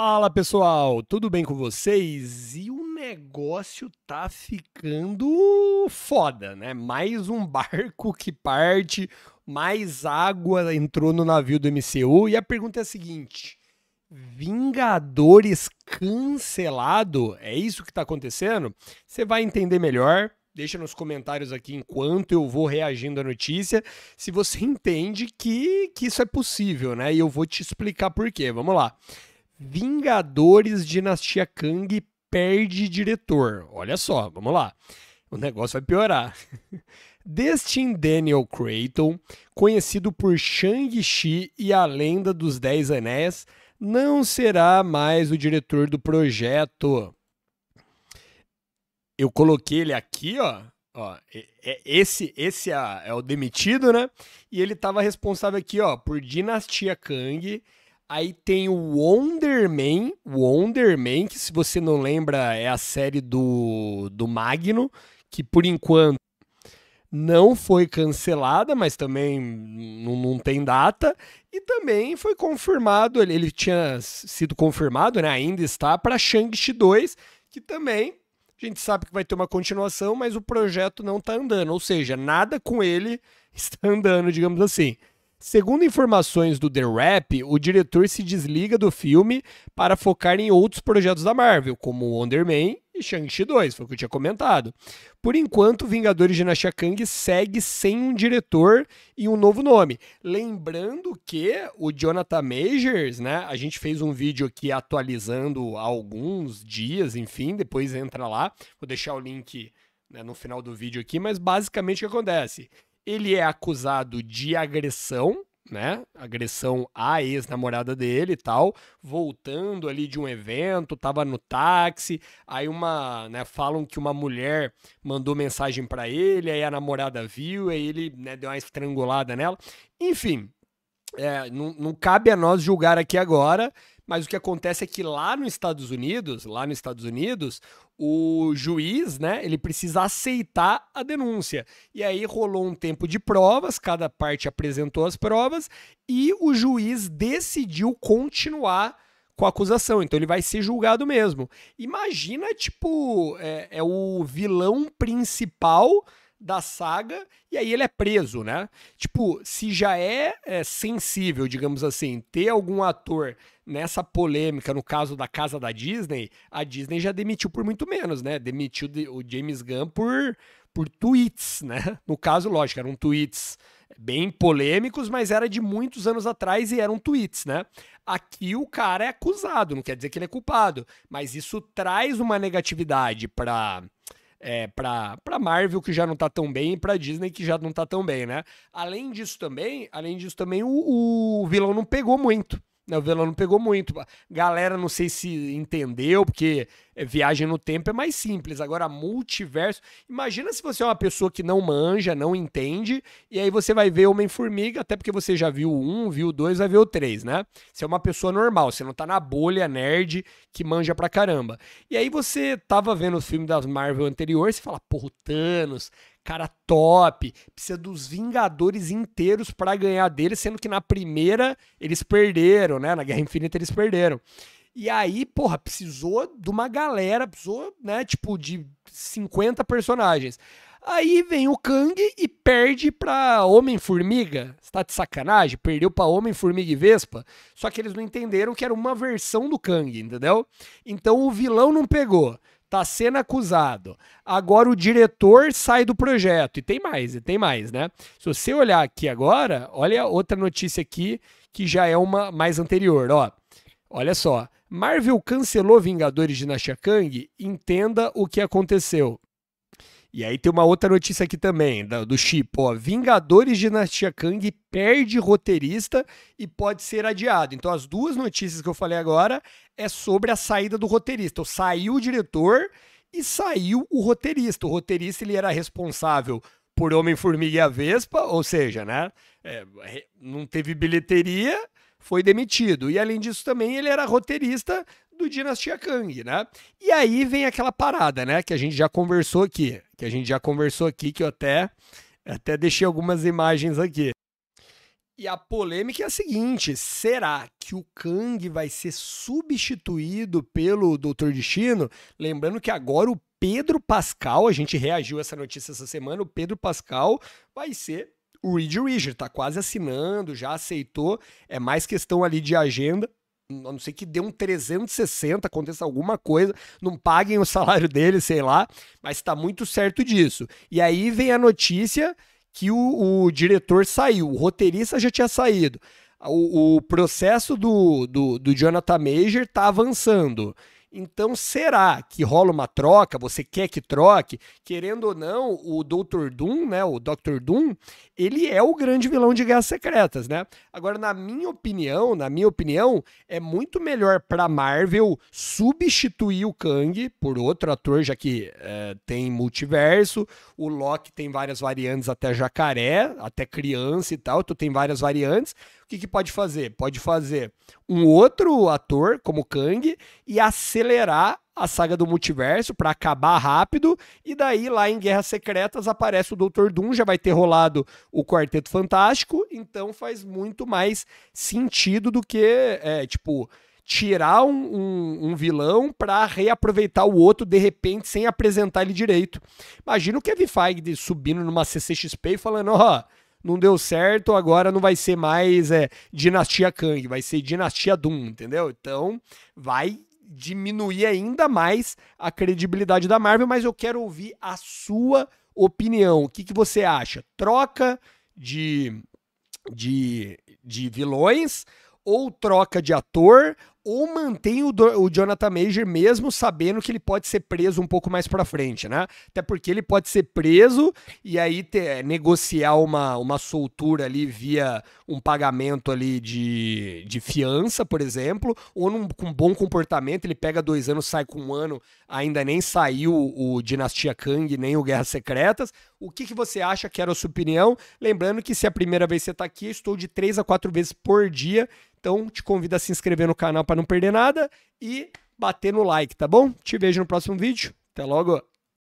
Fala pessoal, tudo bem com vocês? E o negócio tá ficando foda, né? Mais um barco que parte, mais água entrou no navio do MCU. E a pergunta é a seguinte: Vingadores cancelado? É isso que tá acontecendo? Você vai entender melhor. Deixa nos comentários aqui enquanto eu vou reagindo à notícia, se você entende que, que isso é possível, né? E eu vou te explicar por quê. Vamos lá. Vingadores Dinastia Kang perde diretor. Olha só, vamos lá. O negócio vai piorar. Destin Daniel Creighton, conhecido por Shang-Chi e a Lenda dos Dez Anéis, não será mais o diretor do projeto. Eu coloquei ele aqui, ó. ó é, é esse esse é, é o demitido, né? E ele estava responsável aqui, ó, por Dinastia Kang Aí tem o Wonderman, Man que se você não lembra é a série do, do Magno, que por enquanto não foi cancelada, mas também não, não tem data. E também foi confirmado, ele, ele tinha sido confirmado, né, ainda está, para Shang-Chi 2, que também a gente sabe que vai ter uma continuação, mas o projeto não está andando. Ou seja, nada com ele está andando, digamos assim. Segundo informações do The Rap, o diretor se desliga do filme para focar em outros projetos da Marvel, como Wonder Man e Shang-Chi 2, foi o que eu tinha comentado. Por enquanto, Vingadores de Nasha Kang segue sem um diretor e um novo nome. Lembrando que o Jonathan Majors, né, a gente fez um vídeo aqui atualizando há alguns dias, enfim, depois entra lá, vou deixar o link né, no final do vídeo aqui, mas basicamente o que acontece? Ele é acusado de agressão, né? Agressão à ex-namorada dele e tal, voltando ali de um evento, tava no táxi, aí uma, né, falam que uma mulher mandou mensagem para ele, aí a namorada viu, aí ele, né, deu uma estrangulada nela. Enfim, é, não, não cabe a nós julgar aqui agora mas o que acontece é que lá nos Estados Unidos, lá nos Estados Unidos, o juiz, né, ele precisa aceitar a denúncia. E aí rolou um tempo de provas, cada parte apresentou as provas e o juiz decidiu continuar com a acusação. Então ele vai ser julgado mesmo. Imagina, tipo, é, é o vilão principal da saga e aí ele é preso, né? Tipo, se já é, é, sensível, digamos assim, ter algum ator nessa polêmica, no caso da casa da Disney, a Disney já demitiu por muito menos, né? Demitiu o James Gunn por por tweets, né? No caso, lógico, eram tweets bem polêmicos, mas era de muitos anos atrás e eram tweets, né? Aqui o cara é acusado, não quer dizer que ele é culpado, mas isso traz uma negatividade para é, para Marvel, que já não está tão bem, e para Disney, que já não está tão bem, né? Além disso também, além disso também, o, o vilão não pegou muito. Né, o Vila não pegou muito. Galera, não sei se entendeu, porque é, viagem no tempo é mais simples. Agora, multiverso. Imagina se você é uma pessoa que não manja, não entende, e aí você vai ver Homem-Formiga, até porque você já viu um, viu dois, vai ver o três, né? Você é uma pessoa normal, você não tá na bolha nerd que manja pra caramba. E aí você tava vendo os filmes das Marvel anterior, você fala, porra, Thanos, cara top, precisa dos Vingadores inteiros para ganhar dele, sendo que na primeira eles perderam, né? Na Guerra Infinita eles perderam. E aí, porra, precisou de uma galera, precisou, né, tipo, de 50 personagens. Aí vem o Kang e perde pra Homem-Formiga. Você tá de sacanagem? Perdeu pra Homem-Formiga e Vespa? Só que eles não entenderam que era uma versão do Kang, entendeu? Então o vilão não pegou tá sendo acusado. Agora o diretor sai do projeto. E tem mais, e tem mais, né? Se você olhar aqui agora, olha outra notícia aqui que já é uma mais anterior, ó. Olha só. Marvel cancelou Vingadores de Nasha Kang? Entenda o que aconteceu. E aí tem uma outra notícia aqui também, do Chip, ó. Vingadores Dinastia Kang perde roteirista e pode ser adiado. Então as duas notícias que eu falei agora é sobre a saída do roteirista. Então, saiu o diretor e saiu o roteirista. O roteirista ele era responsável por Homem-Formiga e a Vespa, ou seja, né? É, não teve bilheteria, foi demitido. E além disso também ele era roteirista do Dinastia Kang, né? E aí vem aquela parada, né? Que a gente já conversou aqui. Que a gente já conversou aqui, que eu até, até deixei algumas imagens aqui. E a polêmica é a seguinte: será que o Kang vai ser substituído pelo Doutor Destino? Lembrando que agora o Pedro Pascal, a gente reagiu a essa notícia essa semana, o Pedro Pascal vai ser o Reed Richard, tá quase assinando, já aceitou, é mais questão ali de agenda a não ser que dê um 360, aconteça alguma coisa, não paguem o salário dele, sei lá, mas está muito certo disso. E aí vem a notícia que o, o diretor saiu, o roteirista já tinha saído. O, o processo do, do, do Jonathan Major está avançando. Então, será que rola uma troca? Você quer que troque? Querendo ou não, o Dr. Doom, né? O Dr. Doom, ele é o grande vilão de Guerras Secretas, né? Agora, na minha opinião, na minha opinião, é muito melhor para Marvel substituir o Kang por outro ator, já que é, tem multiverso. O Loki tem várias variantes até jacaré, até criança e tal. Tu então, tem várias variantes. O que, que pode fazer? Pode fazer um outro ator como Kang e a acelerar a saga do multiverso para acabar rápido e daí lá em Guerras Secretas aparece o Dr. Doom, já vai ter rolado o Quarteto Fantástico, então faz muito mais sentido do que é, tipo tirar um, um, um vilão para reaproveitar o outro de repente sem apresentar ele direito. Imagina o Kevin Feige subindo numa CCXP e falando, ó, oh, não deu certo, agora não vai ser mais é, Dinastia Kang, vai ser Dinastia Doom, entendeu? Então vai diminuir ainda mais a credibilidade da Marvel, mas eu quero ouvir a sua opinião. O que, que você acha? Troca de, de, de vilões ou troca de ator ou mantém o, o Jonathan Major mesmo sabendo que ele pode ser preso um pouco mais para frente, né? Até porque ele pode ser preso e aí ter, é, negociar uma, uma soltura ali via um pagamento ali de, de fiança, por exemplo, ou num, com bom comportamento, ele pega dois anos, sai com um ano, ainda nem saiu o Dinastia Kang, nem o Guerras Secretas. O que, que você acha que era a sua opinião? Lembrando que se é a primeira vez que você está aqui, estou de três a quatro vezes por dia, então, te convido a se inscrever no canal para não perder nada e bater no like, tá bom? Te vejo no próximo vídeo. Até logo!